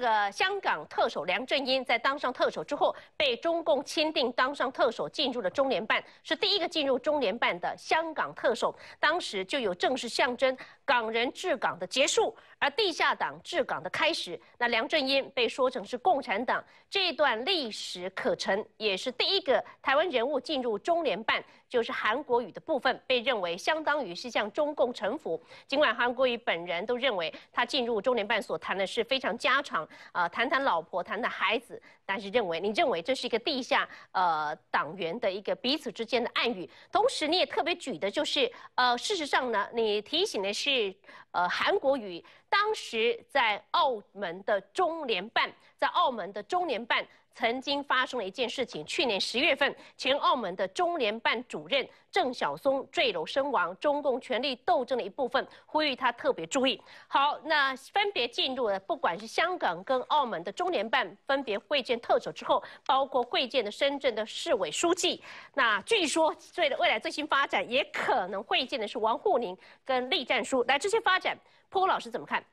这个香港特首梁振英在当上特首之后，被中共钦定当上特首，进入了中联办，是第一个进入中联办的香港特首。当时就有正式象征港人治港的结束，而地下党治港的开始。那梁振英被说成是共产党，这段历史可成也是第一个台湾人物进入中联办，就是韩国瑜的部分被认为相当于是向中共臣服。尽管韩国瑜本人都认为他进入中联办所谈的是非常家常。呃，谈谈老婆，谈谈孩子，但是认为你认为这是一个地下呃党员的一个彼此之间的暗语，同时你也特别举的就是呃，事实上呢，你提醒的是呃，韩国语当时在澳门的中联办，在澳门的中联办。曾经发生了一件事情，去年十月份，前澳门的中联办主任郑晓松坠楼身亡，中共权力斗争的一部分，呼吁他特别注意。好，那分别进入了，不管是香港跟澳门的中联办分别会见特首之后，包括会见的深圳的市委书记，那据说最未来最新发展也可能会见的是王沪宁跟栗战书。来，这些发展，坡老师怎么看？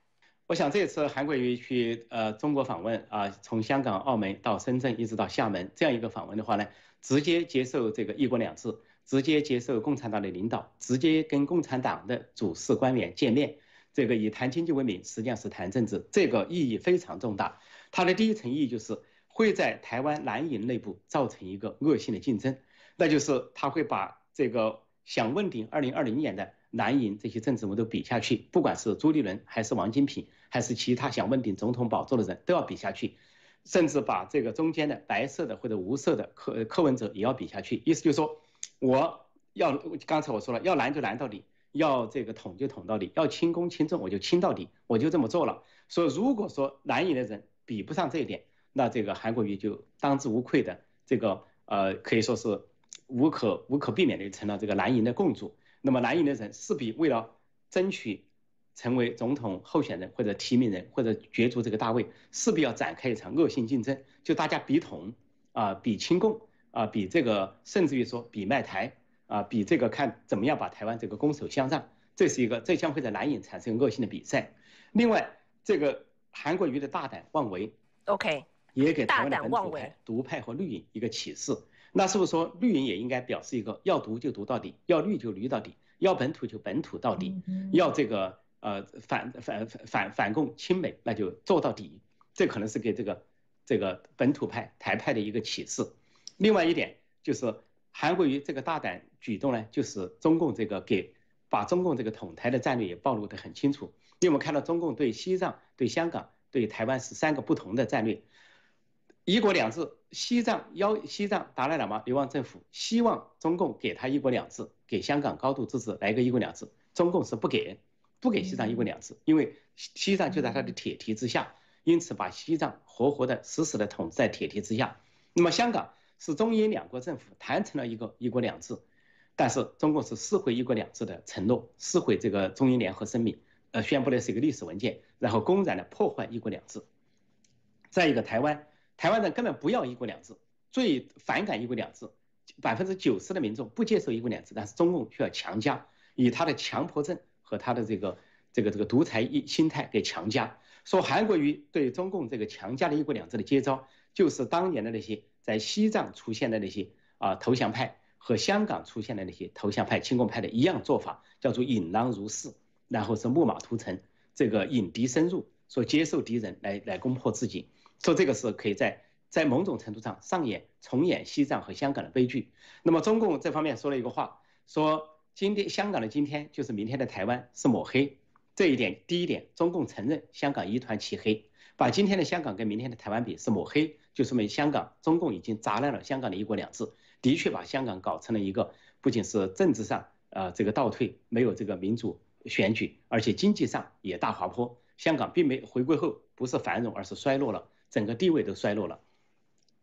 我想这次韩国瑜去呃中国访问啊，从香港、澳门到深圳，一直到厦门这样一个访问的话呢，直接接受这个“一国两制”，直接接受共产党的领导，直接跟共产党的主事官员见面，这个以谈经济为名，实际上是谈政治，这个意义非常重大。它的第一层意义就是会在台湾蓝营内部造成一个恶性的竞争，那就是他会把这个想问鼎2020年的。南营这些政治我都比下去，不管是朱立伦还是王金平，还是其他想问鼎总统宝座的人，都要比下去，甚至把这个中间的白色的或者无色的柯柯文哲也要比下去。意思就是说，我要刚才我说了，要拦就拦到底，要这个捅就捅到底，要轻功轻重我就轻到底，我就这么做了。所以如果说南营的人比不上这一点，那这个韩国瑜就当之无愧的这个呃可以说是无可无可避免的成了这个南营的共主。那么蓝营的人势必为了争取成为总统候选人或者提名人或者角逐这个大位，势必要展开一场恶性竞争，就大家比统啊，比亲共啊，比这个甚至于说比卖台啊，比这个看怎么样把台湾这个攻守相让，这是一个，这将会在蓝营产生恶性的比赛。另外，这个韩国瑜的大胆妄为，OK，也给台湾的本土派、独派和绿营一个启示。那是不是说绿营也应该表示一个要独就独到底，要绿就绿到底，要本土就本土到底，要这个呃反反反反反共亲美那就做到底。这可能是给这个这个本土派台派的一个启示。另外一点就是韩国瑜这个大胆举动呢，就是中共这个给把中共这个统台的战略也暴露得很清楚。因为我们看到中共对西藏、对香港、对台湾是三个不同的战略。一国两制，西藏邀西藏达赖喇嘛流亡政府希望中共给他一国两制，给香港高度自治来个一国两制，中共是不给，不给西藏一国两制，因为西藏就在他的铁蹄之下，因此把西藏活活的、死死的统治在铁蹄之下。那么香港是中英两国政府谈成了一个一国两制，但是中共是撕毁一国两制的承诺，撕毁这个中英联合声明，呃，宣布的是一个历史文件，然后公然的破坏一国两制。再一个台湾。台湾人根本不要一国两制，最反感一国两制，百分之九十的民众不接受一国两制，但是中共却要强加，以他的强迫症和他的这个这个这个独裁心态给强加。说韩国瑜对中共这个强加的一国两制的接招，就是当年的那些在西藏出现的那些啊投降派和香港出现的那些投降派、亲共派的一样做法，叫做引狼入室，然后是木马屠城，这个引敌深入，说接受敌人来来攻破自己。做这个是可以在在某种程度上上演重演西藏和香港的悲剧。那么中共这方面说了一个话，说今天香港的今天就是明天的台湾是抹黑。这一点第一点，中共承认香港一团漆黑，把今天的香港跟明天的台湾比是抹黑，就说明香港中共已经砸烂了香港的一国两制，的确把香港搞成了一个不仅是政治上呃这个倒退，没有这个民主选举，而且经济上也大滑坡。香港并没回归后不是繁荣而是衰落了。整个地位都衰落了，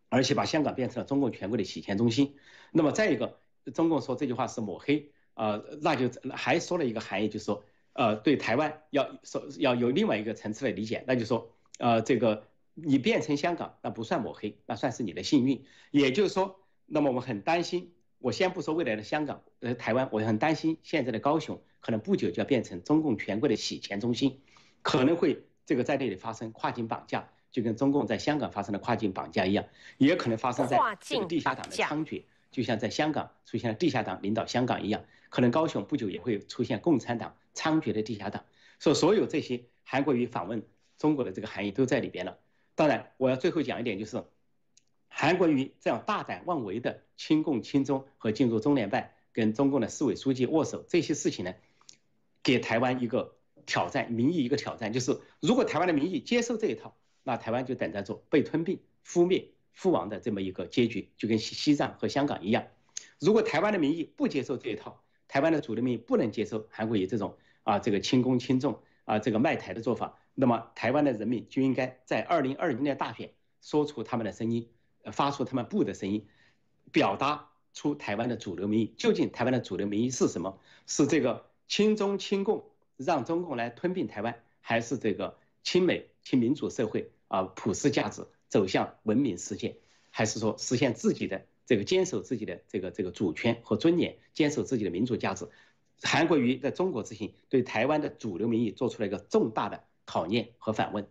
而且把香港变成了中共权贵的洗钱中心。那么再一个，中共说这句话是抹黑呃，那就还说了一个含义，就是说，呃，对台湾要说要有另外一个层次的理解，那就说，呃，这个你变成香港，那不算抹黑，那算是你的幸运。也就是说，那么我们很担心，我先不说未来的香港，呃，台湾，我很担心现在的高雄，可能不久就要变成中共权贵的洗钱中心，可能会这个在那里发生跨境绑架。就跟中共在香港发生的跨境绑架一样，也可能发生在这个地下党的猖獗，就像在香港出现了地下党领导香港一样，可能高雄不久也会出现共产党猖獗的地下党。所所有这些韩国瑜访问中国的这个含义都在里边了。当然，我要最后讲一点，就是韩国瑜这样大胆妄为的亲共亲中和进入中联办跟中共的市委书记握手这些事情呢，给台湾一个挑战，民意一个挑战，就是如果台湾的民意接受这一套。那台湾就等着做被吞并、覆灭、覆亡的这么一个结局，就跟西西藏和香港一样。如果台湾的民意不接受这一套，台湾的主流民意不能接受韩国以这种啊这个轻功轻重啊这个卖台的做法，那么台湾的人民就应该在二零二零年大选说出他们的声音，发出他们不的声音，表达出台湾的主流民意。究竟台湾的主流民意是什么？是这个亲中亲共，让中共来吞并台湾，还是这个亲美亲民主社会？啊，普世价值走向文明世界，还是说实现自己的这个坚守自己的这个这个主权和尊严，坚守自己的民主价值？韩国瑜在中国之行，对台湾的主流民意做出了一个重大的考验和反问。